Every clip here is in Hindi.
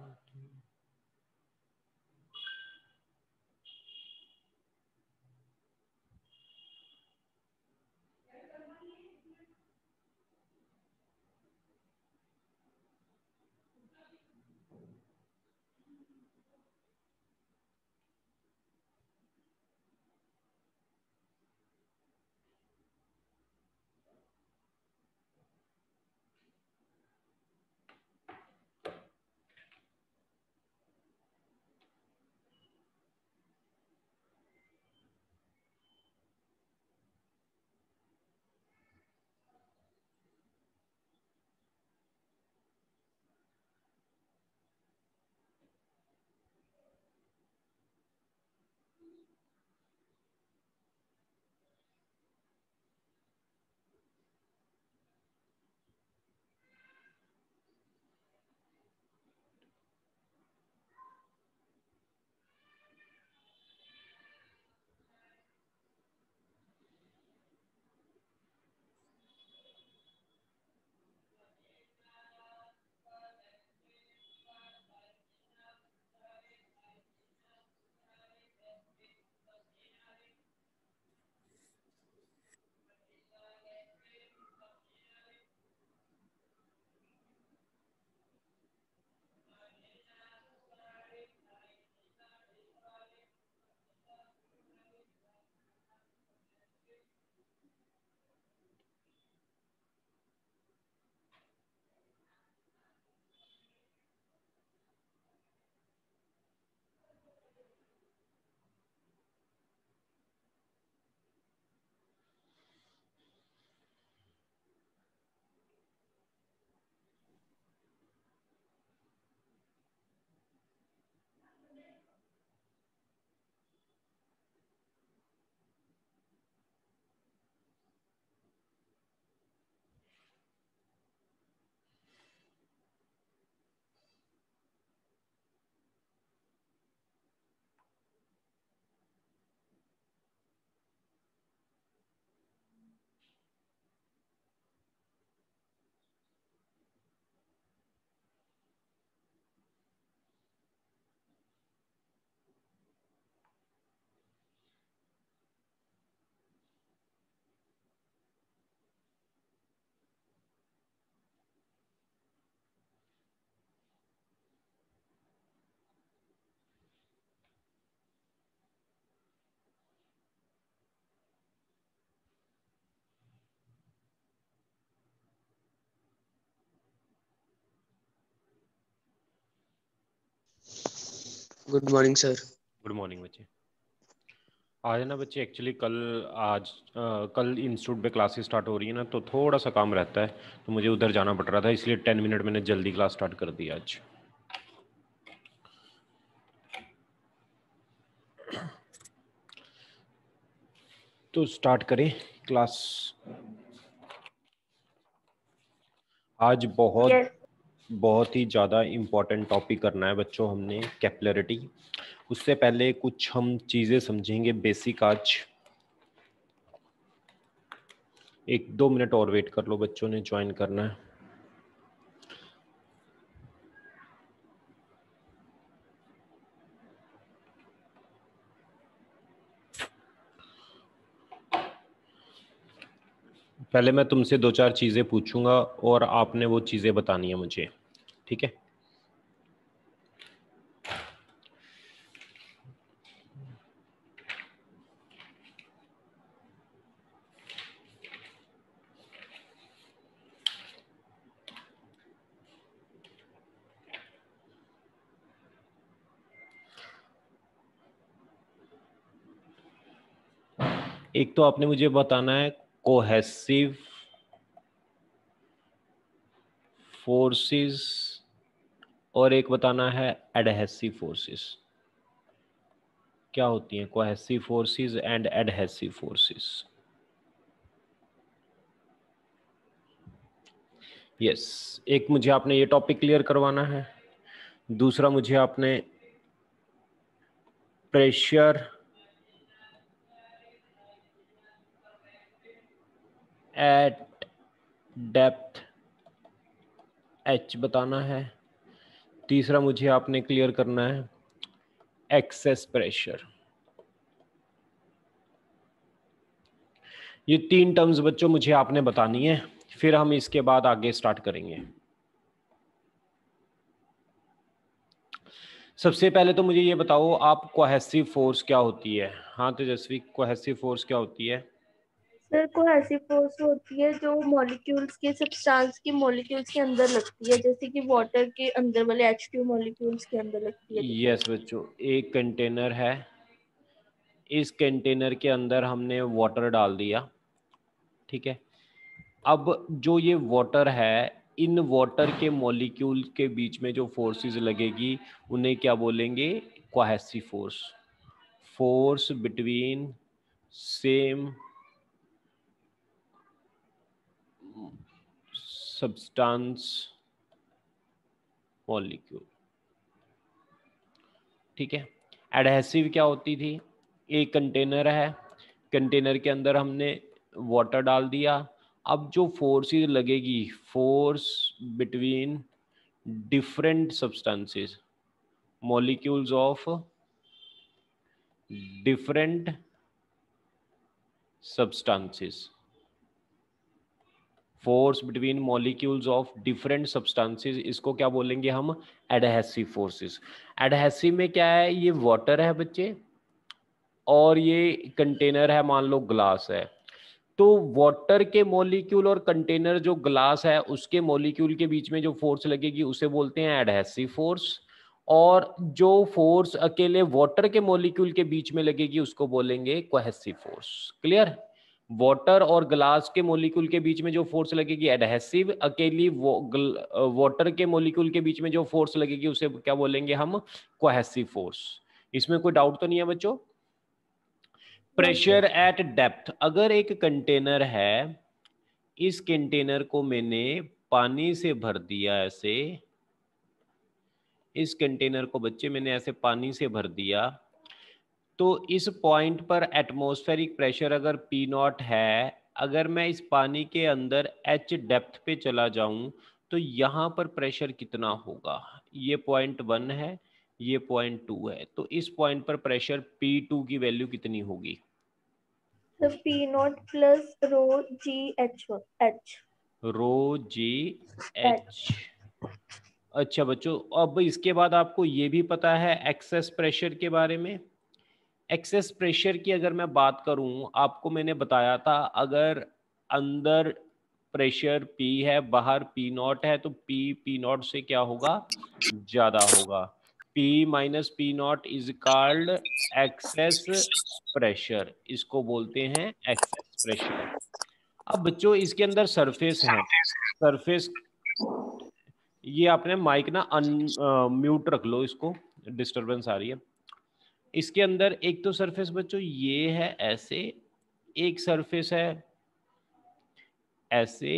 Thank you. Good morning sir good morning बच्चे आज ना बच्चे एक्चुअली कल आज आ, कल इंस्टीट्यूट पे क्लासेस स्टार्ट हो रही है ना तो थोड़ा सा काम रहता है तो मुझे उधर जाना पड़ रहा था इसलिए टेन मिनट मैंने जल्दी क्लास स्टार्ट कर दी आज तो स्टार्ट करें क्लास आज बहुत yes. बहुत ही ज़्यादा इम्पॉर्टेंट टॉपिक करना है बच्चों हमने कैपलरिटी उससे पहले कुछ हम चीज़ें समझेंगे बेसिक आज एक दो मिनट और वेट कर लो बच्चों ने ज्वाइन करना है पहले मैं तुमसे दो चार चीज़ें पूछूंगा और आपने वो चीज़ें बतानी है मुझे ठीक है एक तो आपने मुझे बताना है कोहेसिव फोर्सेस और एक बताना है एडहेसिव फोर्सेस क्या होती हैं cohesive forces and adhesive forces yes एक मुझे आपने ये टॉपिक क्लियर करवाना है दूसरा मुझे आपने प्रेशर एट डेप्थ एच बताना है तीसरा मुझे आपने क्लियर करना है एक्सेस प्रेशर ये तीन टर्म्स बच्चों मुझे आपने बतानी है फिर हम इसके बाद आगे स्टार्ट करेंगे सबसे पहले तो मुझे ये बताओ आप कोहेसिव फोर्स क्या होती है हाँ तेजस्वी कोहेसिव फोर्स क्या होती है सर कोई ऐसी फोर्स होती है जो मॉलिक्यूल्स के सब्सटेंस के मॉलिक्यूल्स के अंदर लगती है जैसे कि वाटर के अंदर वाले एच टू मॉलिक्यूल्स के अंदर लगती है यस yes, बच्चों एक कंटेनर है इस कंटेनर के अंदर हमने वाटर डाल दिया ठीक है अब जो ये वाटर है इन वाटर के मॉलिक्यूल के बीच में जो फोर्सेस लगेगी उन्हें क्या बोलेंगे quasi force force between same substance molecule ठीक है एडहेसिव क्या होती थी एक कंटेनर है कंटेनर के अंदर हमने वाटर डाल दिया अब जो फोर्स लगेगी force between different substances molecules of different substances force between molecules of different substances इसको क्या बोलेंगे हम एडहेसिव फोर्सेस एडहेसिव में क्या है ये वाटर है बच्चे और ये कंटेनर है मान लो ग्लास है तो वाटर के मॉलिक्यूल और कंटेनर जो ग्लास है उसके मॉलिक्यूल के बीच में जो फोर्स लगेगी उसे बोलते हैं एडहेसिव फोर्स और जो फोर्स अकेले वाटर के मॉलिक्यूल के बीच में लगेगी उसको बोलेंगे कोहेसिव फोर्स क्लियर वाटर और ग्लास के मोलिक्यूल के बीच में जो फोर्स लगेगी एडहेसिव अकेली वाटर के मोलिक्यूल के बीच में जो फोर्स लगेगी उसे क्या बोलेंगे हम कोहेसिव फोर्स इसमें कोई डाउट तो नहीं है बच्चों प्रेशर एट डेप्थ अगर एक कंटेनर है इस कंटेनर को मैंने पानी से भर दिया ऐसे इस कंटेनर को बच्चे मैंने ऐसे पानी से भर दिया तो इस पॉइंट पर एटमोस्फेरिक प्रेशर अगर पी नॉट है अगर मैं इस पानी के अंदर एच डेप्थ पे चला जाऊं तो यहाँ पर प्रेशर कितना होगा ये पॉइंट वन है ये पॉइंट टू है तो इस पॉइंट पर प्रेशर पी टू की वैल्यू कितनी होगी P naught plus rho g h h rho g h अच्छा बच्चों अब इसके बाद आपको ये भी पता है एक्सेस प्रेशर के बारे में एक्सेस प्रेशर की अगर मैं बात करूं आपको मैंने बताया था अगर अंदर प्रेशर पी है बाहर पी नॉट है तो पी पी नॉट से क्या होगा ज्यादा होगा P minus P naught is called excess pressure इसको बोलते हैं एक्सेस प्रेशर अब बच्चों इसके अंदर सरफेस है सरफेस ये आपने माइक ना अन म्यूट रख लो इसको डिस्टरबेंस आ रही है इसके अंदर एक तो सरफेस बच्चों ये है ऐसे एक सरफेस है ऐसे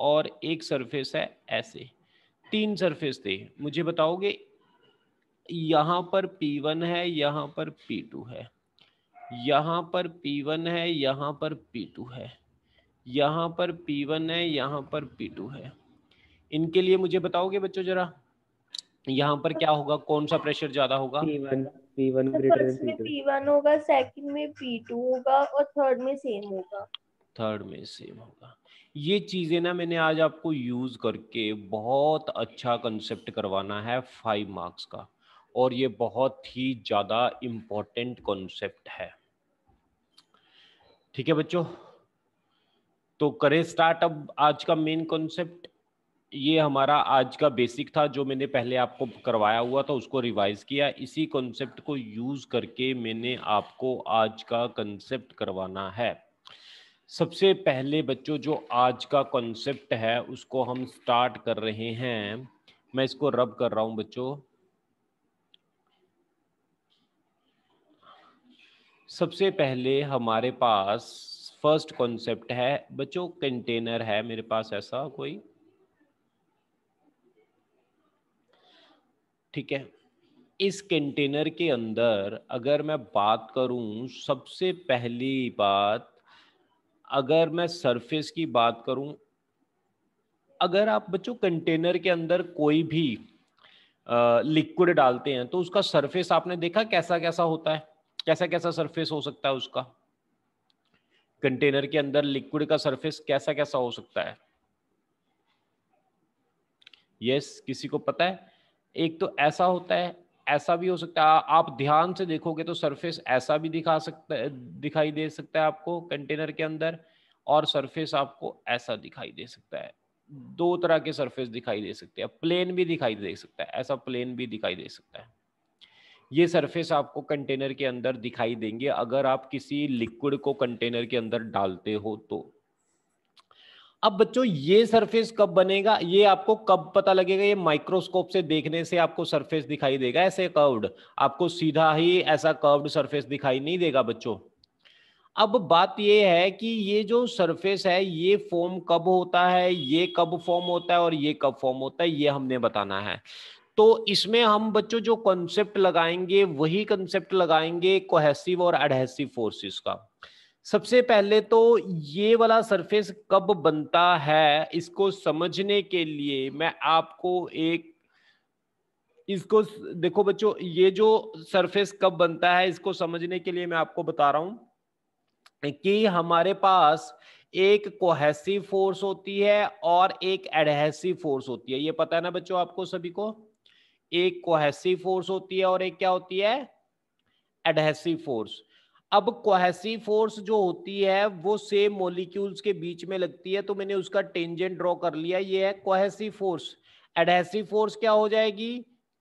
और एक सरफेस है ऐसे तीन सरफेस थे मुझे बताओगे यहाँ पर P1 है यहाँ पर P2 है यहां पर P1 है यहां पर P2 है यहां पर P1 है यहां पर P2 है इनके लिए मुझे बताओगे बच्चों जरा यहां पर क्या होगा कौन सा प्रेशर ज्यादा होगा P1. P1 तो greater than P2 में P1 होगा सेकंड में P2 होगा और थर्ड में सेम होगा थर्ड में सेम होगा ये चीजें ना मैंने आज आपको यूज करके बहुत अच्छा कंसेप्ट करवाना है फाइव मार्क्स का और ये बहुत ही ज्यादा इम्पोर्टेंट कॉन्सेप्ट है ठीक है बच्चों तो करें स्टार्ट अब आज का मेन कॉन्सेप्ट ये हमारा आज का बेसिक था जो मैंने पहले आपको करवाया हुआ था उसको रिवाइज किया इसी कॉन्सेप्ट को यूज करके मैंने आपको आज का कंसेप्ट करवाना है सबसे पहले बच्चों जो आज का कॉन्सेप्ट है उसको हम स्टार्ट कर रहे हैं मैं इसको रब कर रहा हूं बच्चों सबसे पहले हमारे पास फर्स्ट कॉन्सेप्ट है बच्चों कंटेनर है मेरे पास ऐसा कोई ठीक है इस कंटेनर के अंदर अगर मैं बात करूं सबसे पहली बात अगर मैं सरफेस की बात करूं अगर आप बच्चों कंटेनर के अंदर कोई भी लिक्विड डालते हैं तो उसका सरफेस आपने देखा कैसा कैसा होता है कैसा कैसा सरफेस हो सकता है उसका कंटेनर के अंदर लिक्विड का सरफेस कैसा कैसा हो सकता है यस yes, किसी को पता है एक तो ऐसा होता है ऐसा भी हो सकता है आप ध्यान से देखोगे तो सरफेस ऐसा भी दिखा सकता है दिखाई दे सकता है आपको कंटेनर के अंदर और सरफेस आपको ऐसा दिखाई दे सकता है दो तरह के सरफेस दिखाई दे सकते हैं प्लेन भी दिखाई दे सकता है ऐसा प्लेन भी दिखाई दे सकता है ये सरफेस आपको कंटेनर के अंदर दिखाई देंगे अगर आप किसी लिक्विड को कंटेनर के अंदर डालते हो तो अब बच्चों ये सरफेस कब बनेगा ये आपको कब पता लगेगा ये माइक्रोस्कोप से देखने से आपको सरफेस दिखाई देगा ऐसे कर्व्ड आपको सीधा ही ऐसा कर्व्ड सरफेस दिखाई नहीं देगा बच्चों अब बात यह है कि ये जो सरफेस है ये फॉर्म कब होता है ये कब फॉर्म होता है और ये कब फॉर्म होता है ये हमने बताना है तो इसमें हम बच्चों जो कॉन्सेप्ट लगाएंगे वही कॉन्सेप्ट लगाएंगे कोहेसिव और एडहेसिव फोर्सेस का सबसे पहले तो ये वाला सरफेस कब बनता है इसको समझने के लिए मैं आपको एक इसको देखो बच्चों ये जो सरफेस कब बनता है इसको समझने के लिए मैं आपको बता रहा हूं कि हमारे पास एक कोहेसिव फोर्स होती है और एक एडहेसिव फोर्स होती है ये पता है ना बच्चों आपको सभी को एक कोहेसिव फोर्स होती है और एक क्या होती है एडहेसिव फोर्स अब कोहेसिव फोर्स जो होती है वो सेम मॉलिक्यूल्स के बीच में लगती है तो मैंने उसका टेंजेंट ड्रॉ कर लिया ये है कोहेसिव फोर्स एडहेसिव फोर्स क्या हो जाएगी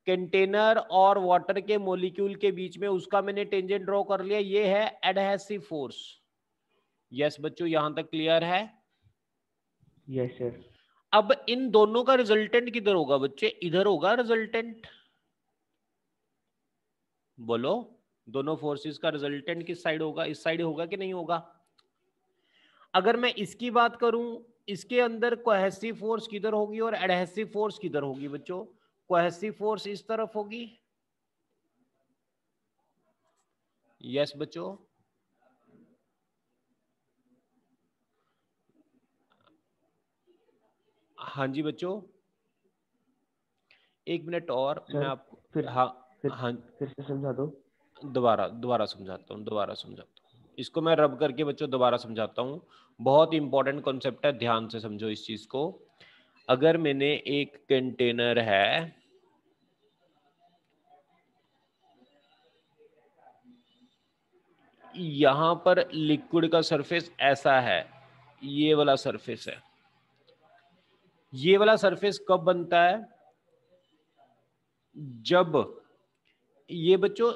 कंटेनर और वाटर के मॉलिक्यूल के बीच में उसका मैंने टेंजेंट ड्रॉ कर लिया ये है एडहेसिव फोर्स यस बच्चों यहां तक क्लियर है यस yes, सर अब इन दोनों का रिजल्टेंट किधर होगा बच्चे इधर होगा रिजल्टेंट बोलो दोनों फोर्सेस का रिजल्टेंट किस साइड होगा इस साइड होगा कि नहीं होगा अगर मैं इसकी बात करूं इसके अंदर कोहेसिव फोर्स किधर होगी और एडहेसिव फोर्स किधर होगी बच्चों कोहेसिव फोर्स इस तरफ होगी यस बच्चों हाँ जी बच्चों एक मिनट और मैं आपको फिर हाँ फिर हाँ फिर से समझा दो दोबारा दोबारा समझाता हूँ दोबारा समझाता हूँ इसको मैं रब करके बच्चों दोबारा समझाता हूँ बहुत इंपॉर्टेंट कॉन्सेप्ट है ध्यान से समझो इस चीज को अगर मैंने एक कंटेनर है यहां पर लिक्विड का सरफेस ऐसा है ये वाला सरफेस है ये वाला सरफेस कब बनता है जब ये बच्चों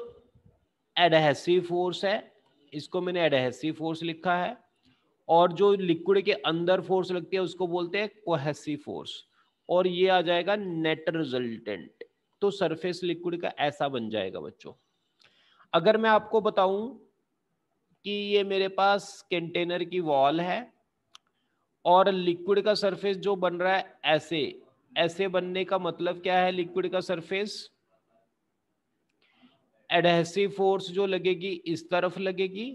एडहेसिव फोर्स है इसको मैंने एडहेसिव फोर्स लिखा है और जो लिक्विड के अंदर फोर्स लगती है उसको बोलते हैं कोहेसिव फोर्स और ये आ जाएगा नेट रिजल्टेंट तो सरफेस लिक्विड का ऐसा बन जाएगा बच्चों अगर मैं आपको बताऊं कि ये मेरे पास कंटेनर की वॉल है और लिक्विड का सरफेस जो बन रहा है ऐसे ऐसे बनने का मतलब क्या है लिक्विड का सरफेस एडहेसिव फोर्स जो लगेगी इस तरफ लगेगी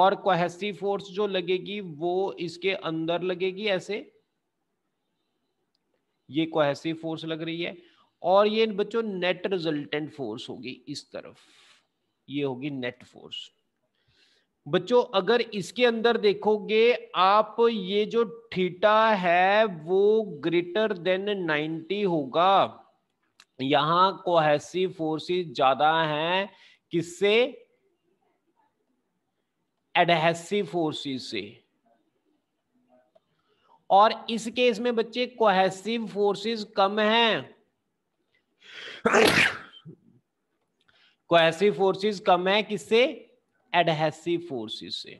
और कोहेसिव फोर्स जो लगेगी वो इसके अंदर लगेगी ऐसे ये कोहेसिव फोर्स लग रही है और ये बच्चों नेट रिजल्टेंट फोर्स होगी इस तरफ ये होगी नेट फोर्स बच्चों अगर इसके अंदर देखोगे आप ये जो थीटा है वो ग्रेटर देन 90 होगा यहां कोहेसिव फोर्सेस ज्यादा हैं किससे एडहेसिव फोर्सेस से और इस केस में बच्चे कोहेसिव फोर्सेस कम हैं कोहेसिव फोर्सेस कम है किससे एडहेसिव फोर्सेस से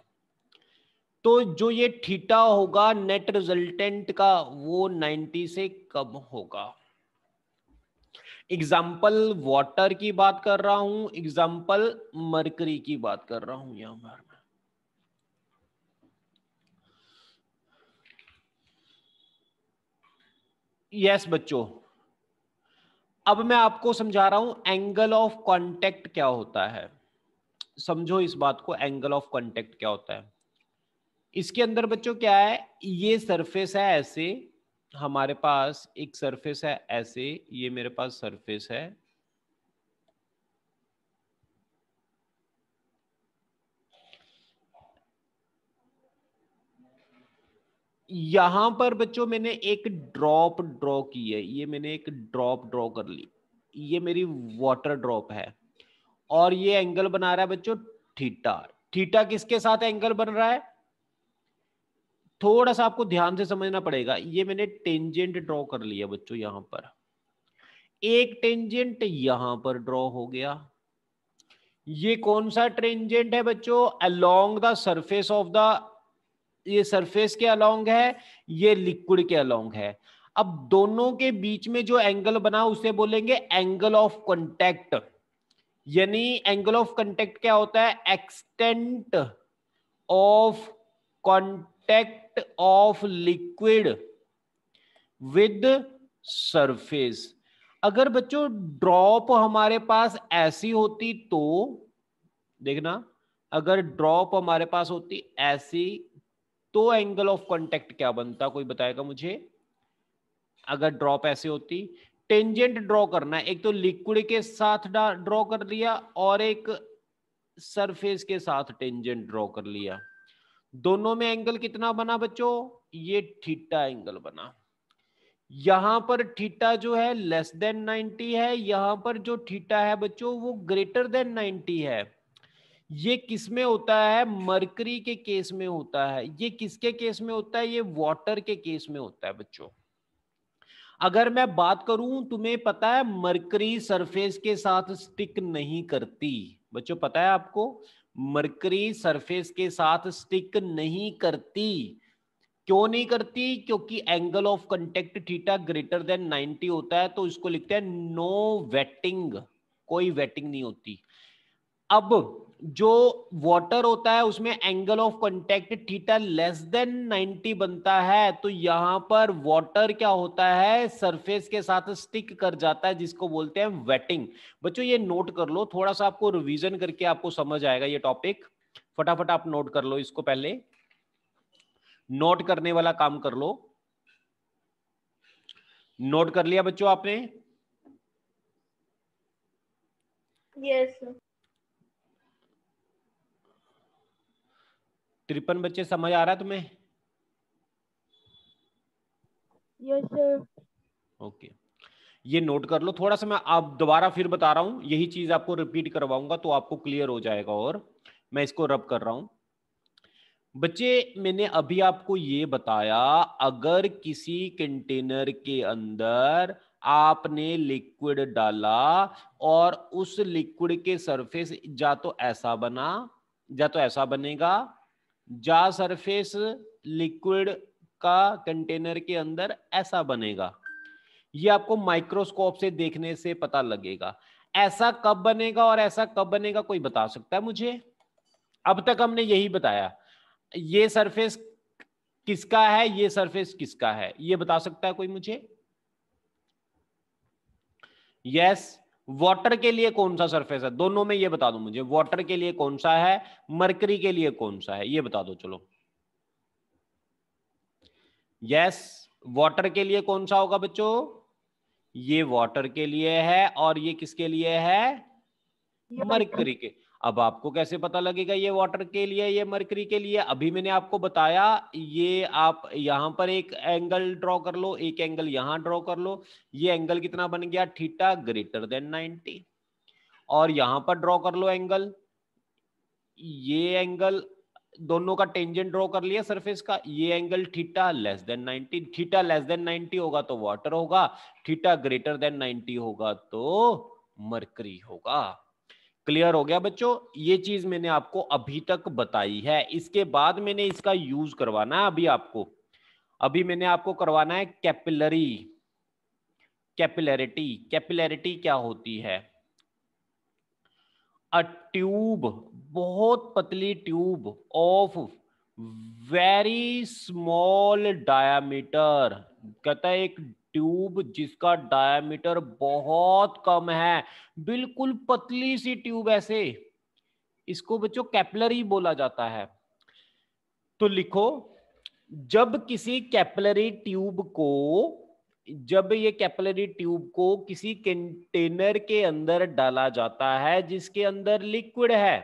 तो जो ये थीटा होगा नेट रिजल्टेंट का वो 90 से कम होगा एग्जाम्पल वॉटर की बात कर रहा हूं एग्जाम्पल मरकरी की बात कर रहा हूं यहां पर यस बच्चों अब मैं आपको समझा रहा हूं एंगल ऑफ कांटेक्ट क्या होता है समझो इस बात को एंगल ऑफ कांटेक्ट क्या होता है इसके अंदर बच्चों क्या है ये सरफेस है ऐसे हमारे पास एक सरफेस है ऐसे ये मेरे पास सरफेस है यहां पर बच्चों मैंने एक ड्रॉप ड्रॉ की है ये मैंने एक ड्रॉप ड्रॉ कर ली ये मेरी वाटर ड्रॉप है और ये एंगल बना रहा है बच्चों थीटा थीटा किसके साथ एंगल बन रहा है थोड़ा सा आपको ध्यान से समझना पड़ेगा ये मैंने टेंजेंट ड्रॉ कर लिया बच्चों यहां पर एक टेंजेंट यहां पर ड्रॉ हो गया ये कौन सा टेंजेंट है बच्चों along the surface of the ये सरफेस के अलोंग है ये लिक्विड के अलोंग है अब दोनों के बीच में जो एंगल बना उसे बोलेंगे एंगल ऑफ कॉन्टेक्ट यानी एंगल ऑफ कॉन्टेक्ट क्या होता है extent of contact contact of liquid with surface अगर बच्चों ड्रॉप हमारे पास ऐसी होती तो देखना अगर ड्रॉप हमारे पास होती ऐसी तो एंगल ऑफ कॉन्टेक्ट क्या बनता कोई बताएगा मुझे अगर ड्रॉप ऐसे होती टेंजेंट ड्रॉ करना एक तो लिक्विड के साथ ड्रॉ कर लिया और एक सरफेस के साथ टेंजेंट ड्रॉ कर लिया दोनों में एंगल कितना बना बच्चों ये थीटा एंगल बना यहां पर थीटा जो है लेस देन 90 है यहां पर जो थीटा है बच्चों वो ग्रेटर देन 90 है ये किस में होता है मरकरी के केस में होता है ये किसके केस में होता है ये वाटर के केस में होता है बच्चों अगर मैं बात करूं तुम्हें पता है मरकरी सरफेस के साथ स्टिक नहीं करती बच्चों पता है आपको मरकरी सरफेस के साथ स्टिक नहीं करती क्यों नहीं करती क्योंकि angle of contact theta greater than 90 होता है तो इसको लिखते हैं नो वेटिंग कोई वेटिंग नहीं होती अब जो वाटर होता है उसमें angle of contact theta less than 90 बनता है तो यहां पर वाटर क्या होता है सरफेस के साथ स्टिक कर जाता है जिसको बोलते हैं वेटिंग बच्चों ये नोट कर लो थोड़ा सा आपको रिवीजन करके आपको समझ आएगा ये टॉपिक फटाफट आप नोट कर लो इसको पहले नोट करने वाला काम कर लो नोट कर लिया बच्चों आपने यस yes, तिरपन बच्चे समझ आ रहा है तुम्हें यस सर ओके ये नोट कर लो थोड़ा सा मैं आप दोबारा फिर बता रहा हूं यही चीज आपको रिपीट करवाऊंगा तो आपको क्लियर हो जाएगा और मैं इसको रब कर रहा हूं बच्चे मैंने अभी आपको ये बताया अगर किसी कंटेनर के अंदर आपने लिक्विड डाला और उस लिक्विड के सरफेस या तो ऐसा बना या तो ऐसा बनेगा जा सरफेस लिक्विड का कंटेनर के अंदर ऐसा बनेगा ये आपको माइक्रोस्कोप से देखने से पता लगेगा ऐसा कब बनेगा और ऐसा कब बनेगा कोई बता सकता है मुझे अब तक हमने यही बताया ये सरफेस किसका है ये सरफेस किसका है ये बता सकता है कोई मुझे यस yes, वाटर के लिए कौन सा सरफेस है दोनों में ये बता दो मुझे वाटर के लिए कौन सा है मरकरी के लिए कौन सा है ये बता दो चलो यस वाटर के लिए कौन सा होगा बच्चों ये वाटर के लिए है और ये किसके लिए है मरकरी के अब आपको कैसे पता लगेगा ये वाटर के लिए ये मरकरी के लिए अभी मैंने आपको बताया ये आप यहाँ पर एक एंगल ड्रॉ कर लो एक एंगल यहाँ ड्रॉ कर लो ये एंगल कितना बन गया थीटा ग्रेटर देन 90 और यहाँ पर ड्रॉ कर लो एंगल ये एंगल दोनों का टेंजेंट ड्रॉ कर लिया सरफेस का ये angle theta less than 90 theta less than 90 होगा तो वाटर होगा थीटा ग्रेटर देन 90 होगा तो मरकरी होगा क्लियर हो गया बच्चों ये चीज मैंने आपको अभी तक बताई है इसके बाद मैंने इसका यूज करवाना है अभी आपको अभी मैंने आपको करवाना है कैपिलरी कैपिलरिटी कैपिलरिटी क्या होती है अ ट्यूब बहुत पतली tube of very small diameter कहता है एक ट्यूब जिसका डायमीटर बहुत कम है बिल्कुल पतली सी ट्यूब ऐसे इसको बच्चों कैपलरी बोला जाता है तो लिखो जब किसी कैपलरी ट्यूब को जब ये कैपलरी ट्यूब को किसी कंटेनर के अंदर डाला जाता है जिसके अंदर लिक्विड है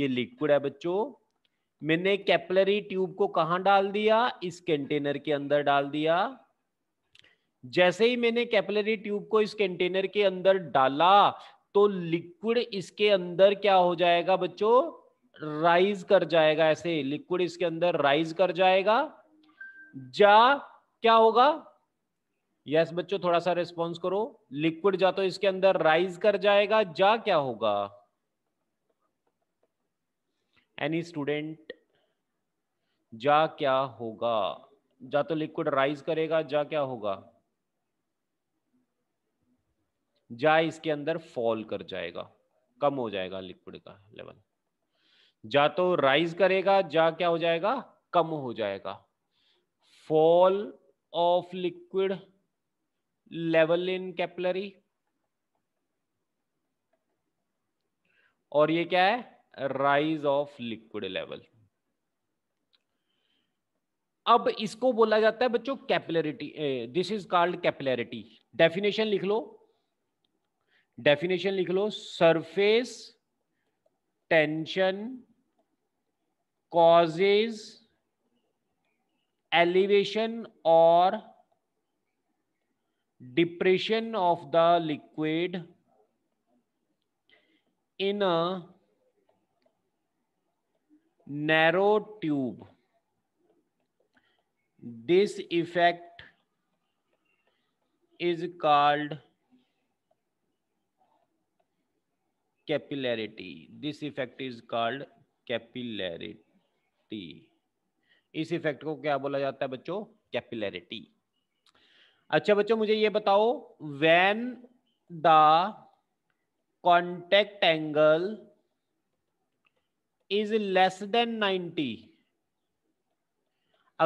ये लिक्विड है बच्चों मैंने कैपलरी ट्यूब को कहा डाल दिया इस कंटेनर के अंदर डाल दिया जैसे ही मैंने कैपिलरी ट्यूब को इस कंटेनर के अंदर डाला तो लिक्विड इसके अंदर क्या हो जाएगा बच्चों राइज कर जाएगा ऐसे लिक्विड इसके अंदर राइज कर जाएगा जा क्या होगा यस yes, बच्चों थोड़ा सा रिस्पॉन्स करो लिक्विड जा तो इसके अंदर राइज कर जाएगा जा क्या होगा एनी स्टूडेंट जा क्या होगा जा तो लिक्विड राइज करेगा जा क्या होगा जा इसके अंदर फॉल कर जाएगा कम हो जाएगा लिक्विड का लेवल जा तो राइज करेगा जा क्या हो जाएगा कम हो जाएगा fall of liquid level in capillary और ये क्या है राइज ऑफ लिक्विड लेवल अब इसको बोला जाता है बच्चों capillarity this is called capillarity definition लिख लो डेफिनेशन लिख लो सरफेस टेंशन कॉजेज एलिवेशन और depression of the liquid in a narrow tube this effect is called capillarity. This effect is called capillarity. इस इफेक्ट को क्या बोला जाता है बच्चों कैपिलैरिटी अच्छा बच्चों मुझे ये बताओ when the contact angle is less than 90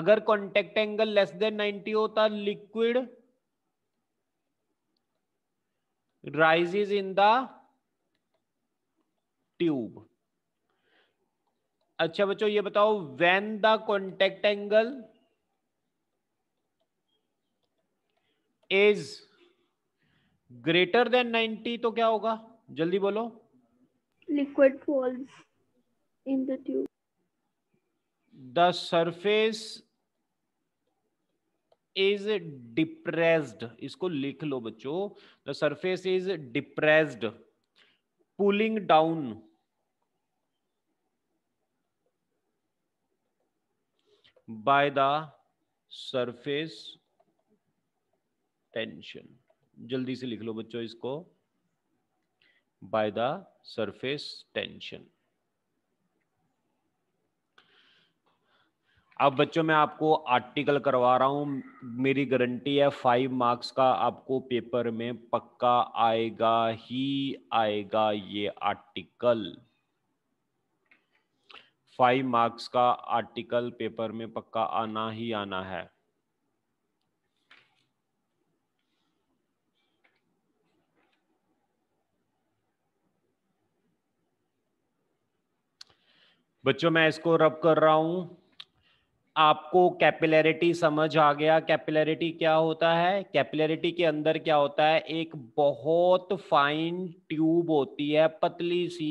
अगर कांटेक्ट एंगल लेस देन 90 होता liquid rises in the tube अच्छा बच्चों ये बताओ when the contact angle is greater than 90 तो क्या होगा जल्दी बोलो liquid falls in the tube the surface is depressed इसको लिख लो बच्चों the surface is depressed pulling down by the surface tension जल्दी से लिख लो बच्चों इसको by the surface tension अब बच्चों मैं आपको आर्टिकल करवा रहा हूं मेरी गारंटी है फाइव मार्क्स का आपको पेपर में पक्का आएगा ही आएगा ये आर्टिकल फाइव मार्क्स का आर्टिकल पेपर में पक्का आना ही आना है बच्चों मैं इसको रब कर रहा हूं आपको कैपिलरिटी समझ आ गया कैपिलरिटी क्या होता है कैपिलरिटी के अंदर क्या होता है एक बहुत फाइन ट्यूब होती है पतली सी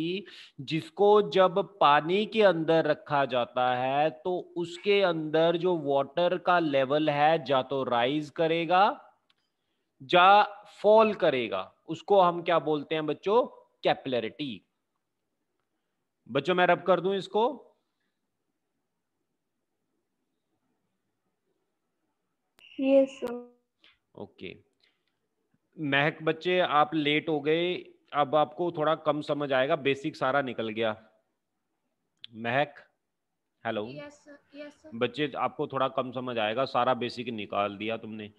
जिसको जब पानी के अंदर रखा जाता है तो उसके अंदर जो वाटर का लेवल है या तो राइज करेगा या फॉल करेगा उसको हम क्या बोलते हैं बच्चों कैपिलरिटी बच्चों मैं रब कर दूं इसको यस ओके महक बच्चे आप लेट हो गए अब आपको थोड़ा कम समझ आएगा बेसिक सारा निकल गया महक हेलो yes, yes, बच्चे आपको थोड़ा कम समझ आएगा सारा बेसिक निकाल दिया तुमने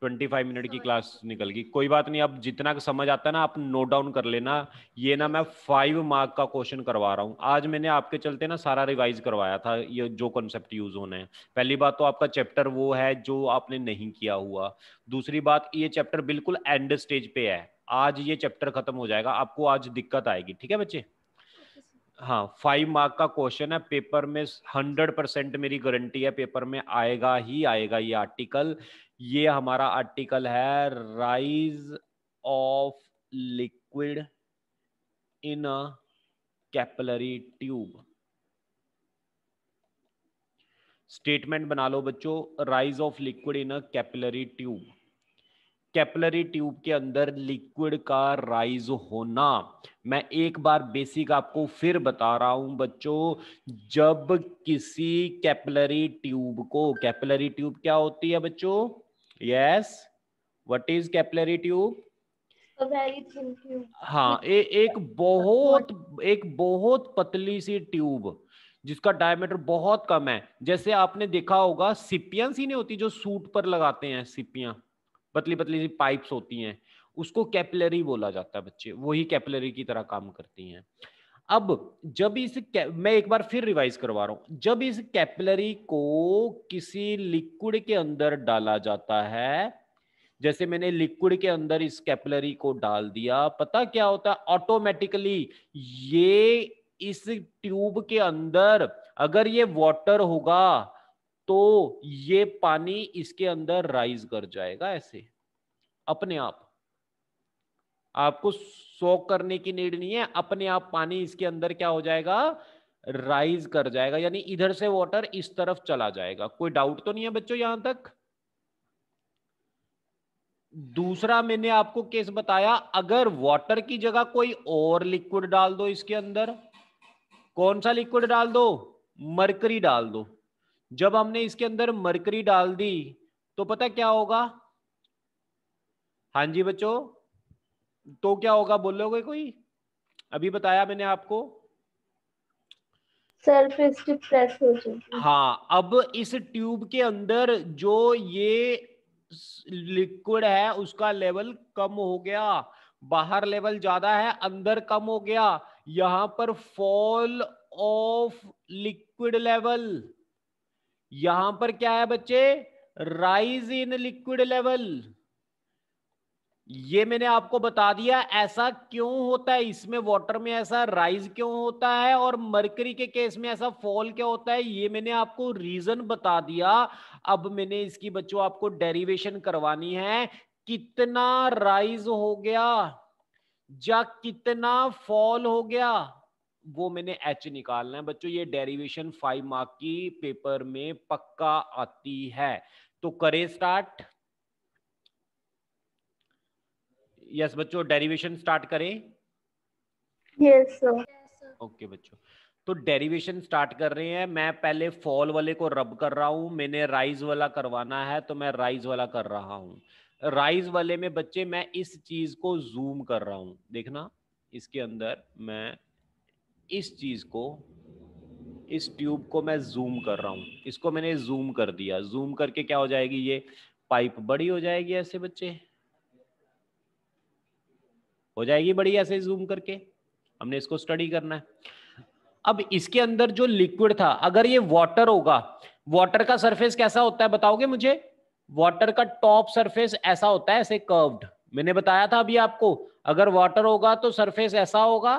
ट्वेंटी फाइव मिनट की क्लास निकल गई कोई बात नहीं अब जितना समझ आता है ना आप नोट डाउन कर लेना ये ना मैं फाइव मार्क का क्वेश्चन करवा रहा हूँ आज मैंने आपके चलते ना सारा रिवाइज करवाया था ये जो कॉन्सेप्ट यूज होने हैं पहली बात तो आपका चैप्टर वो है जो आपने नहीं किया हुआ दूसरी बात ये चैप्टर बिल्कुल एंड स्टेज पे है आज ये चैप्टर खत्म हो जाएगा आपको आज दिक्कत आएगी ठीक है बच्चे हाँ फाइव मार्क का क्वेश्चन है पेपर में हंड्रेड परसेंट मेरी गारंटी है पेपर में आएगा ही आएगा ये आर्टिकल ये हमारा आर्टिकल है rise of liquid in a capillary tube statement बना लो बच्चों rise of liquid in a capillary tube capillary tube के अंदर लिक्विड का राइज होना मैं एक बार बेसिक आपको फिर बता रहा हूं बच्चों जब किसी कैपलरी ट्यूब को कैपलरी ट्यूब क्या होती है बच्चों yes what is capillary tube हाँ ए, एक बहुत एक बहुत पतली सी ट्यूब जिसका डायमीटर बहुत कम है जैसे आपने देखा होगा सिपियां सी नहीं होती जो सूट पर लगाते हैं सिपियां पतली पतली सी पाइप्स होती हैं उसको कैपिलरी बोला जाता है बच्चे वही कैपिलरी की तरह काम करती हैं अब जब इस मैं एक बार फिर रिवाइज करवा रहा हूं जब इस कैपिलरी को किसी लिक्विड के अंदर डाला जाता है जैसे मैंने लिक्विड के अंदर इस कैपिलरी को डाल दिया पता क्या होता है ऑटोमेटिकली ये इस ट्यूब के अंदर अगर ये वाटर होगा तो ये पानी इसके अंदर राइज कर जाएगा ऐसे अपने आप आपको सोक करने की नीड नहीं है अपने आप पानी इसके अंदर क्या हो जाएगा राइज कर जाएगा यानी इधर से वाटर इस तरफ चला जाएगा कोई डाउट तो नहीं है बच्चों यहां तक दूसरा मैंने आपको केस बताया अगर वाटर की जगह कोई और लिक्विड डाल दो इसके अंदर कौन सा लिक्विड डाल दो मरकरी डाल दो जब हमने इसके अंदर मरकरी डाल दी तो पता क्या होगा हाँ जी बच्चों तो क्या होगा बोलोगे कोई अभी बताया मैंने आपको सरफेस हाँ अब इस ट्यूब के अंदर जो ये लिक्विड है उसका लेवल कम हो गया बाहर लेवल ज्यादा है अंदर कम हो गया यहां पर फॉल ऑफ लिक्विड लेवल यहां पर क्या है बच्चे राइज इन लिक्विड लेवल ये मैंने आपको बता दिया ऐसा क्यों होता है इसमें वाटर में ऐसा राइज क्यों होता है और मरकरी के केस में ऐसा फॉल क्या होता है ये मैंने आपको रीजन बता दिया अब मैंने इसकी बच्चों आपको डेरिवेशन करवानी है कितना राइज हो गया या कितना फॉल हो गया वो मैंने एच निकालना है बच्चों ये डेरिवेशन फाइव मार्क की पेपर में पक्का आती है तो करे स्टार्ट यस बच्चों डेरिवेशन स्टार्ट करें यस ओके बच्चों तो डेरिवेशन स्टार्ट कर रहे हैं मैं पहले फॉल वाले को रब कर रहा हूं मैंने राइज वाला करवाना है तो मैं राइज वाला कर रहा हूं राइज वाले में बच्चे मैं इस चीज को जूम कर रहा हूं देखना इसके अंदर मैं इस चीज को इस ट्यूब को मैं जूम कर रहा हूं इसको मैंने जूम कर दिया जूम करके क्या हो जाएगी ये पाइप बड़ी हो जाएगी ऐसे बच्चे हो जाएगी बड़ी से जूम करके हमने इसको स्टडी करना है अब इसके अंदर जो लिक्विड था अगर ये वाटर होगा वाटर का सरफेस कैसा होता है बताओगे मुझे वाटर का टॉप सरफेस ऐसा होता है ऐसे कर्व्ड मैंने बताया था अभी आपको अगर वाटर होगा तो सरफेस ऐसा होगा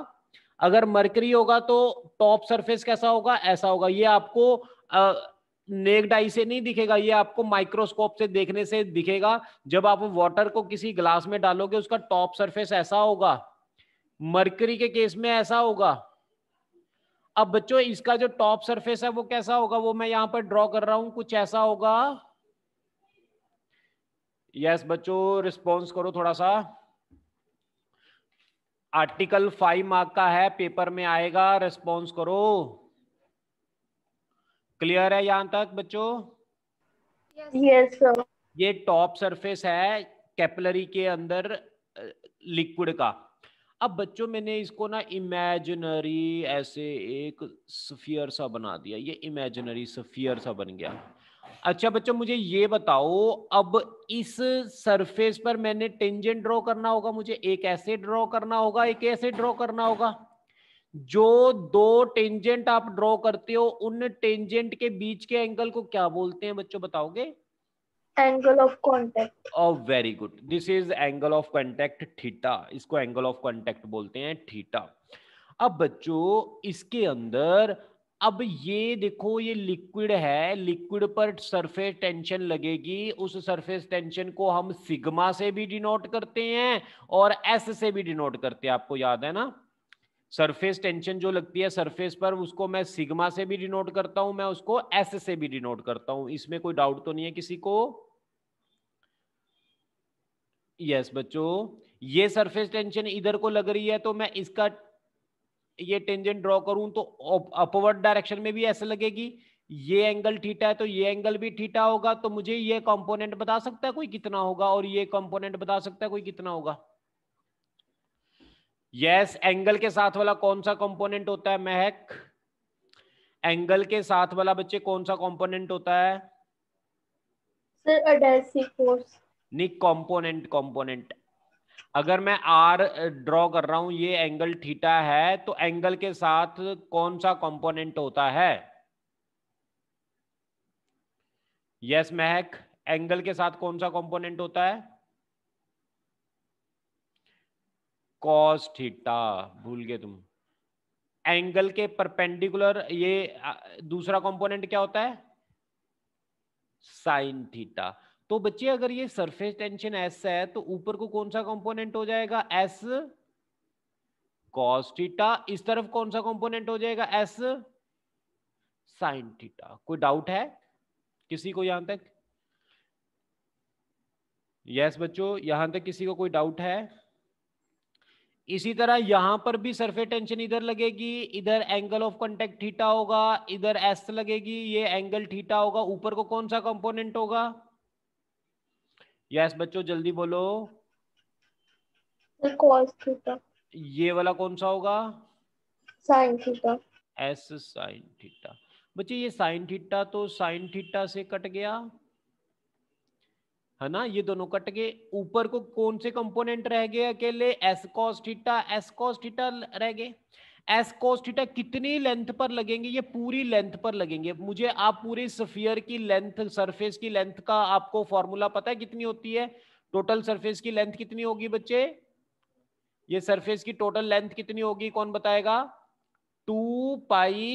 अगर मरकरी होगा तो टॉप सरफेस कैसा होगा ऐसा होगा ये आपको नेक डाई से नहीं दिखेगा ये आपको माइक्रोस्कोप से देखने से दिखेगा जब आप वाटर को किसी ग्लास में डालोगे उसका टॉप सरफेस ऐसा होगा मरकरी के केस में ऐसा होगा अब बच्चों इसका जो टॉप सरफेस है वो कैसा होगा वो मैं यहां पर ड्रॉ कर रहा हूं कुछ ऐसा होगा यस बच्चों रिस्पॉन्स करो थोड़ा सा आर्टिकल फाइव मार्क का है पेपर में आएगा रिस्पॉन्स करो क्लियर है यहां तक बच्चों yes, ये टॉप सरफेस है कैपलरी के अंदर लिक्विड का अब बच्चों मैंने इसको ना इमेजिनरी ऐसे एक सफियर सा बना दिया ये इमेजिनरी सफियर सा बन गया अच्छा बच्चों मुझे ये बताओ अब इस सरफेस पर मैंने टेंजेंट ड्रॉ करना होगा मुझे एक ऐसे ड्रॉ करना होगा एक ऐसे ड्रॉ करना होगा जो दो टेंजेंट आप ड्रॉ करते हो उन टेंजेंट के बीच के एंगल को क्या बोलते हैं बच्चों बताओगे angle of contact of very good this is angle of contact theta इसको एंगल ऑफ कॉन्टेक्ट बोलते हैं थीटा अब बच्चों इसके अंदर अब ये देखो ये लिक्विड है लिक्विड पर सरफेस टेंशन लगेगी उस सरफेस टेंशन को हम सिग्मा से भी डिनोट करते हैं और एस से भी डिनोट करते हैं आपको याद है ना सरफेस टेंशन जो लगती है सरफेस पर उसको मैं सिग्मा से भी डिनोट करता हूं मैं उसको एस से भी डिनोट करता हूं इसमें कोई डाउट तो नहीं है किसी को यस yes, बच्चों ये सरफेस टेंशन इधर को लग रही है तो मैं इसका ये टेंजेंट ड्रॉ करूं तो अपवर्ड डायरेक्शन में भी ऐसे लगेगी ये एंगल ठीटा है तो ये एंगल भी ठीटा होगा तो मुझे ये कंपोनेंट बता सकता है कोई कितना होगा और ये कंपोनेंट बता सकता है कोई कितना होगा यस एंगल के साथ वाला कौन सा कंपोनेंट होता है महक एंगल के साथ वाला बच्चे कौन सा कंपोनेंट होता है नहीं कंपोनेंट कंपोनेंट अगर मैं आर ड्रॉ कर रहा हूं ये एंगल थीटा है तो एंगल के साथ कौन सा कंपोनेंट होता है यस yes, महक एंगल के साथ कौन सा कंपोनेंट होता है कॉस थीटा भूल गए तुम एंगल के परपेंडिकुलर ये दूसरा कंपोनेंट क्या होता है साइन थीटा तो बच्चे अगर ये सरफेस टेंशन एस है तो ऊपर को कौन सा कंपोनेंट हो जाएगा एस कॉस थीटा इस तरफ कौन सा कंपोनेंट हो जाएगा एस साइन थीटा कोई डाउट है किसी को यहां तक यस yes, बच्चों यहां तक किसी को कोई डाउट है इसी तरह यहां पर भी सरफे टेंशन इधर लगेगी इधर एंगल ऑफ कॉन्टेक्ट थीटा होगा इधर एस लगेगी ये एंगल थीटा होगा ऊपर को कौन सा कंपोनेंट होगा यस बच्चों जल्दी बोलो थीटा ये वाला कौन सा होगा sine theta S sine theta बच्चे ये साइन थीटा तो साइन थीटा से कट गया है ना ये दोनों कट गए ऊपर को कौन से कंपोनेंट रह गए अकेले एस कॉस एस कॉस रह गए एस कॉस कितनी लेंथ पर लगेंगे ये पूरी लेंथ पर लगेंगे मुझे आप पूरी सफियर की लेंथ सरफेस की लेंथ का आपको फॉर्मूला पता है कितनी होती है टोटल सरफेस की लेंथ कितनी होगी बच्चे ये सरफेस की टोटल लेंथ कितनी होगी कौन बताएगा two pi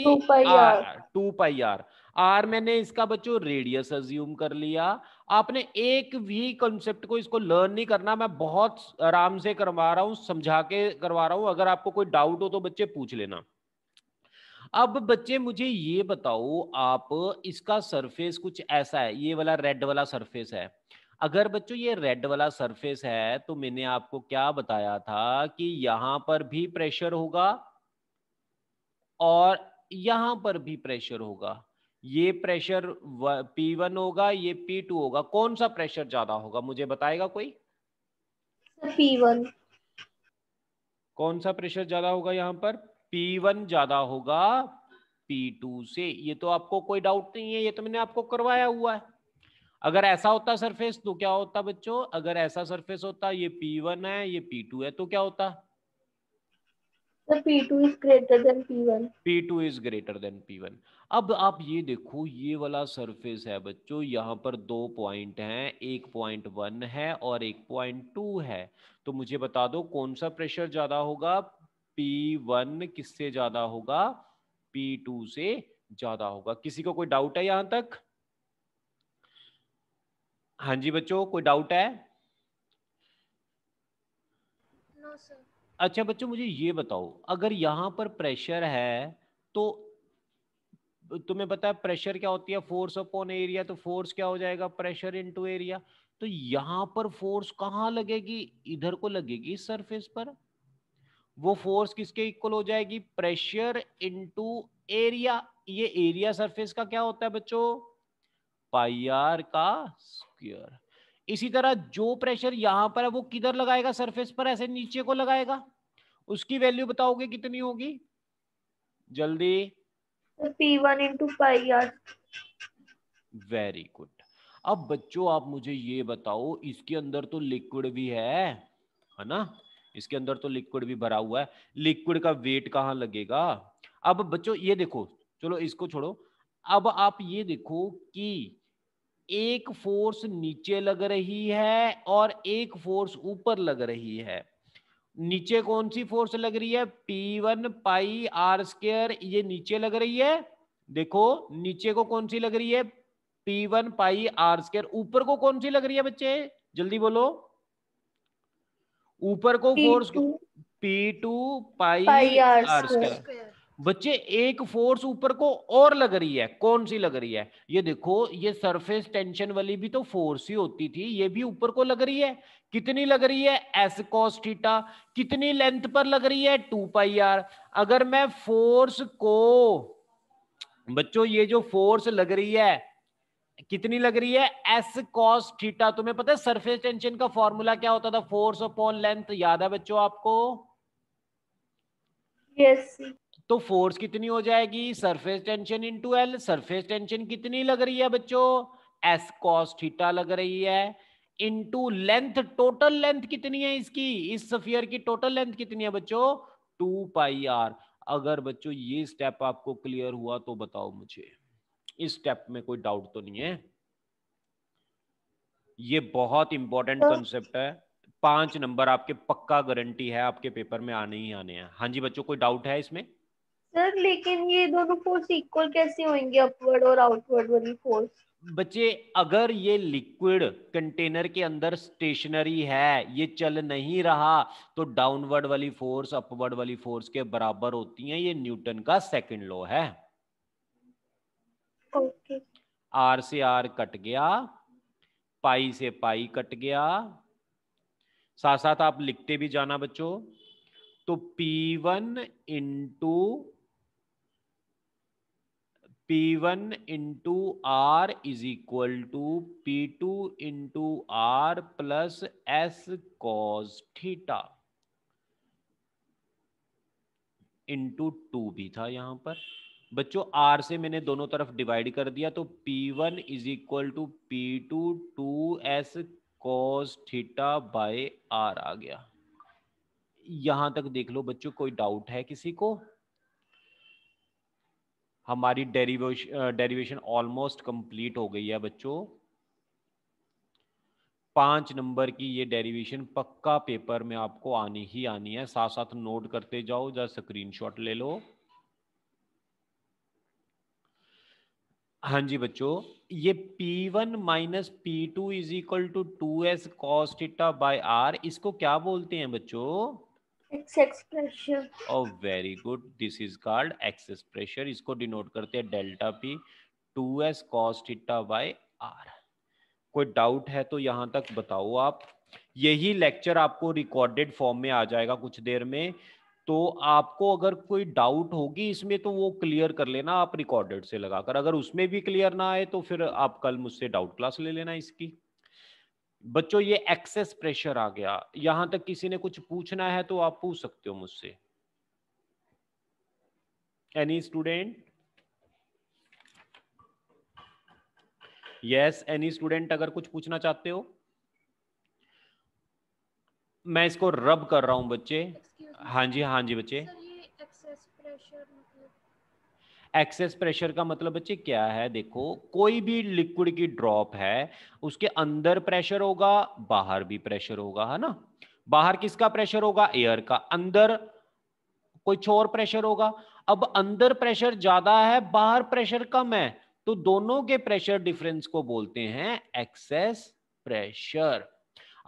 r two pi r r मैंने इसका बच्चों रेडियस अज्यूम कर लिया आपने एक भी कॉन्सेप्ट को इसको लर्न नहीं करना मैं बहुत आराम से करवा रहा हूं समझा के करवा रहा हूं अगर आपको कोई डाउट हो तो बच्चे पूछ लेना अब बच्चे मुझे ये बताओ आप इसका सरफेस कुछ ऐसा है ये वाला रेड वाला सरफेस है अगर बच्चों ये रेड वाला सरफेस है तो मैंने आपको क्या बताया था कि यहां पर भी प्रेशर होगा और यहां पर भी प्रेशर होगा ये प्रेशर पी वन होगा ये पी टू होगा कौन सा प्रेशर ज्यादा होगा मुझे बताएगा कोई P1 कौन सा प्रेशर ज्यादा होगा यहाँ पर पी वन ज्यादा होगा P2 से ये तो आपको कोई डाउट नहीं है ये तो मैंने आपको करवाया हुआ है अगर ऐसा होता सरफेस तो क्या होता बच्चों अगर ऐसा सरफेस होता ये पी वन है ये पी टू है तो क्या होता P2 is greater than P1. P2 is greater than P1. अब आप ये देखो ये वाला सरफेस है बच्चों यहाँ पर दो पॉइंट हैं एक पॉइंट वन है और एक पॉइंट टू है तो मुझे बता दो कौन सा प्रेशर ज्यादा होगा पी वन किससे ज्यादा होगा पी टू से ज्यादा होगा किसी को कोई डाउट है यहां तक हाँ जी बच्चों कोई डाउट है no, अच्छा बच्चों मुझे ये बताओ अगर यहां पर प्रेशर है तो तुम्हें पता है प्रेशर क्या होती है फोर्स अपॉन एरिया तो फोर्स क्या हो जाएगा प्रेशर इनटू एरिया तो यहां पर फोर्स कहां लगेगी इधर को लगेगी सरफेस पर वो फोर्स किसके इक्वल हो जाएगी प्रेशर इनटू एरिया ये एरिया सरफेस का क्या होता है बच्चों पाई आर का स्क्वायर इसी तरह जो प्रेशर यहां पर है वो किधर लगाएगा सरफेस पर ऐसे नीचे को लगाएगा उसकी वैल्यू बताओगे कितनी होगी जल्दी वेरी गुड अब बच्चों आप मुझे ये बताओ इसके अंदर तो लिक्विड भी है है ना इसके अंदर तो लिक्विड भी भरा हुआ है लिक्विड का वेट कहाँ लगेगा अब बच्चों ये देखो चलो इसको छोड़ो अब आप ये देखो कि एक फोर्स नीचे लग रही है और एक फोर्स ऊपर लग रही है नीचे कौन सी फोर्स लग रही है P one pi are square ये नीचे लग रही है देखो नीचे को कौन सी लग रही है P one pi are square ऊपर को कौन सी लग रही है बच्चे जल्दी बोलो ऊपर को force P two pi are square बच्चे एक फोर्स ऊपर को और लग रही है कौन सी लग रही है ये देखो ये सरफेस टेंशन वाली भी तो फोर्स ही होती थी ये भी ऊपर को लग रही है कितनी लग रही है एस कॉस थीटा कितनी लेंथ पर लग रही है टू पाई आर अगर मैं फोर्स को बच्चों ये जो फोर्स लग रही है कितनी लग रही है एस कॉस थीटा तुम्हें पता है सरफेस टेंशन का फॉर्मूला क्या होता था फोर्स अपॉन लेंथ याद है बच्चों आपको yes. तो फोर्स कितनी हो जाएगी surface tension into L surface tension कितनी लग रही है बच्चों एस कॉस थीटा लग रही है इंटू लेंथ टोटल लेंथ कितनी है इसकी इस सफियर की टोटल लेंथ कितनी है बच्चों टू पाई आर अगर बच्चों ये स्टेप आपको क्लियर हुआ तो बताओ मुझे इस स्टेप में कोई डाउट तो नहीं है ये बहुत इंपॉर्टेंट कॉन्सेप्ट है पांच नंबर आपके पक्का गारंटी है आपके पेपर में आने ही आने हैं हाँ जी बच्चों कोई डाउट है इसमें सर लेकिन ये दोनों फोर्स इक्वल कैसे होंगे अपवर्ड और आउटवर्ड वाली फोर्स बच्चे अगर ये लिक्विड कंटेनर के अंदर स्टेशनरी है ये चल नहीं रहा तो डाउनवर्ड वाली फोर्स अपवर्ड वाली फोर्स के बराबर होती है ये न्यूटन का सेकंड लॉ है ओके okay. आर से आर कट गया पाई से पाई कट गया साथ साथ आप लिखते भी जाना बच्चों तो P one into P one into R is equal to P two into R plus S cos theta into two भी था यहां पर बच्चों आर से मैंने दोनों तरफ डिवाइड कर दिया तो P one is equal to P two two S cos theta by R आ गया यहां तक देख लो बच्चों कोई डाउट है किसी को हमारी डेरिवेशन डेरिवेशन ऑलमोस्ट कंप्लीट हो गई है बच्चों पांच नंबर की ये डेरिवेशन पक्का पेपर में आपको आनी ही आनी है साथ साथ नोट करते जाओ या स्क्रीनशॉट ले लो हाँ जी बच्चों ये P1 one minus P two is equal to two S cos theta by R इसको क्या बोलते हैं बच्चों very good this is called excess pressure इसको डिनोट करते हैं delta P two S cos theta by R कोई डाउट है तो यहाँ तक बताओ आप यही लेक्चर आपको रिकॉर्डेड फॉर्म में आ जाएगा कुछ देर में तो आपको अगर कोई डाउट होगी इसमें तो वो क्लियर कर लेना आप रिकॉर्डेड से लगाकर अगर उसमें भी क्लियर ना आए तो फिर आप कल मुझसे डाउट क्लास ले लेना इसकी बच्चों ये एक्सेस प्रेशर आ गया यहां तक किसी ने कुछ पूछना है तो आप पूछ सकते हो मुझसे any student yes any student अगर कुछ पूछना चाहते हो मैं इसको रब कर रहा हूं बच्चे हाँ जी हाँ जी बच्चे एक्सेस प्रेशर एक्सेस प्रेशर का मतलब बच्चे क्या है देखो कोई भी लिक्विड की ड्रॉप है उसके अंदर प्रेशर होगा बाहर भी प्रेशर होगा है ना बाहर किसका प्रेशर होगा एयर का अंदर कोई और प्रेशर होगा अब अंदर प्रेशर ज्यादा है बाहर प्रेशर कम है तो दोनों के प्रेशर डिफरेंस को बोलते हैं एक्सेस प्रेशर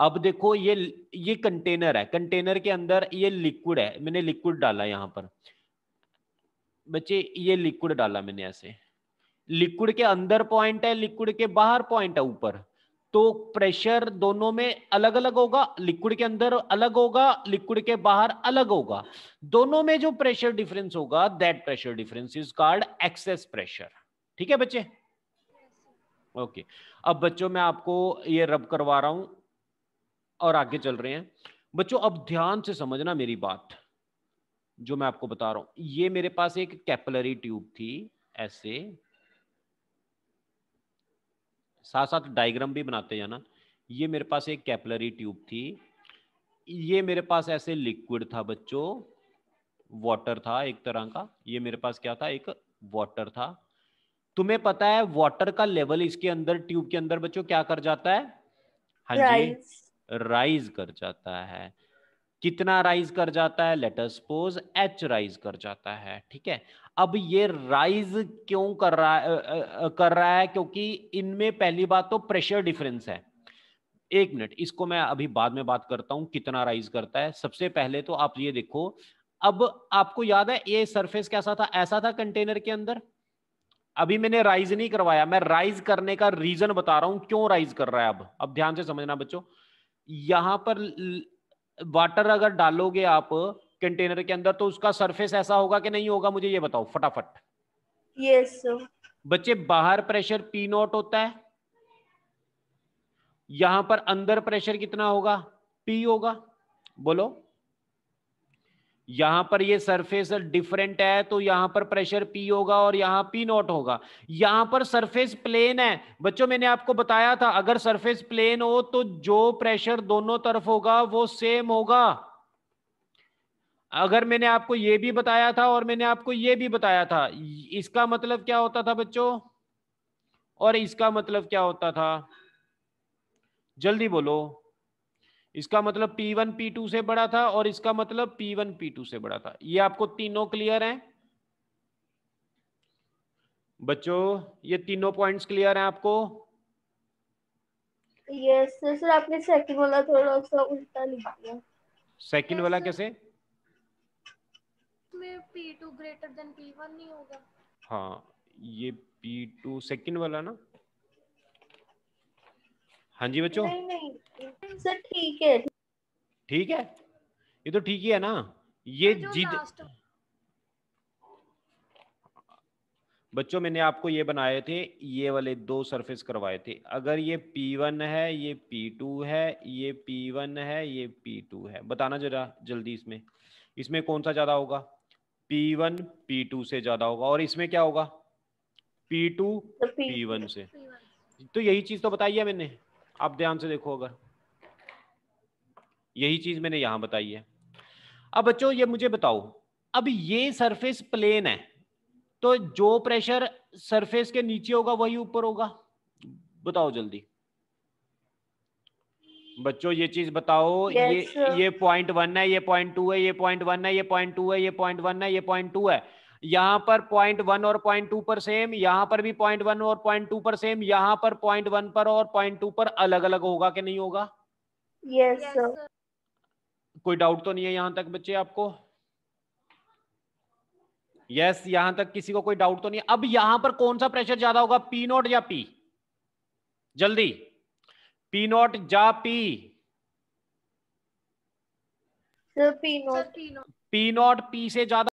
अब देखो ये ये कंटेनर है कंटेनर के अंदर ये लिक्विड है मैंने लिक्विड डाला यहां पर बच्चे ये लिक्विड डाला मैंने ऐसे लिक्विड के अंदर पॉइंट है लिक्विड के बाहर पॉइंट है ऊपर तो प्रेशर दोनों में अलग अलग होगा लिक्विड के अंदर अलग होगा लिक्विड के बाहर अलग होगा दोनों में जो प्रेशर डिफरेंस होगा that pressure difference is called excess pressure ठीक है बच्चे ओके okay. अब बच्चों मैं आपको ये रब करवा रहा हूं और आगे चल रहे हैं बच्चों अब ध्यान से समझना मेरी बात जो मैं आपको बता रहा हूं ये मेरे पास एक कैपलरी ट्यूब थी ऐसे साथ साथ डायग्राम भी बनाते जाना ये मेरे पास एक कैपलरी ट्यूब थी ये मेरे पास ऐसे लिक्विड था बच्चों वाटर था एक तरह का ये मेरे पास क्या था एक वाटर था तुम्हें पता है वाटर का लेवल इसके अंदर ट्यूब के अंदर बच्चों क्या कर जाता है हाँ जी राइज कर जाता है कितना राइज कर जाता है लेटर सपोज एच राइज कर जाता है ठीक है अब ये राइज क्यों कर रहा है कर रहा है क्योंकि इनमें पहली बात तो प्रेशर डिफरेंस है एक मिनट इसको मैं अभी बाद में बात करता हूं कितना राइज करता है सबसे पहले तो आप ये देखो अब आपको याद है ये सरफेस कैसा था ऐसा था कंटेनर के अंदर अभी मैंने राइज नहीं करवाया मैं राइज करने का रीजन बता रहा हूं क्यों राइज कर रहा है अब अब ध्यान से समझना बच्चों यहां पर वाटर अगर डालोगे आप कंटेनर के अंदर तो उसका सरफेस ऐसा होगा कि नहीं होगा मुझे ये बताओ फटाफट यस yes, बच्चे बाहर प्रेशर पी नॉट होता है यहां पर अंदर प्रेशर कितना होगा पी होगा बोलो यहां पर ये सरफेस डिफरेंट है तो यहां पर प्रेशर पी होगा और यहां पी नॉट होगा यहां पर सरफेस प्लेन है बच्चों मैंने आपको बताया था अगर सरफेस प्लेन हो तो जो प्रेशर दोनों तरफ होगा वो सेम होगा अगर मैंने आपको ये भी बताया था और मैंने आपको ये भी बताया था इसका मतलब क्या होता था बच्चों और इसका मतलब क्या होता था जल्दी बोलो इसका मतलब P1 P2 से बड़ा था और इसका मतलब P1 P2 से बड़ा था ये आपको तीनों क्लियर हैं बच्चों ये तीनों पॉइंट्स क्लियर हैं आपको यस सर आपने सेकंड वाला थोड़ा सा उल्टा लिख दिया सेकंड वाला कैसे में P2 ग्रेटर देन P1 नहीं होगा हाँ ये P2 सेकंड वाला ना हाँ जी बच्चों सर ठीक है ठीक है ये तो ठीक ही है ना ये जिद बच्चों मैंने आपको ये बनाए थे ये वाले दो सरफेस करवाए थे अगर ये P1 है ये P2 है ये P1 है ये P2 है बताना जरा जल्दी इसमें इसमें कौन सा ज्यादा होगा P1 P2 से ज्यादा होगा और इसमें क्या होगा P2 तो P1 से तो यही चीज तो बताई है मैंने आप ध्यान से देखो अगर यही चीज मैंने यहां बताई है अब बच्चों ये मुझे बताओ अब ये सरफेस प्लेन है तो जो प्रेशर सरफेस के नीचे होगा वही ऊपर होगा बताओ जल्दी बच्चों ये चीज बताओ yes, ये ये पॉइंट वन है ये पॉइंट टू है ये पॉइंट वन है ये पॉइंट टू है ये पॉइंट वन है ये पॉइंट टू है यहां पर पॉइंट वन और पॉइंट टू पर सेम यहां पर भी पॉइंट वन और पॉइंट टू पर सेम यहां पर पॉइंट वन पर और पॉइंट टू पर अलग अलग होगा कि नहीं होगा यस yes, कोई डाउट तो नहीं है यहां तक बच्चे आपको यस yes, यहां तक किसी को कोई डाउट तो नहीं अब यहां पर कौन सा प्रेशर ज्यादा होगा पी नॉट या पी जल्दी पी नॉट जा P P naught P naught P से ज्यादा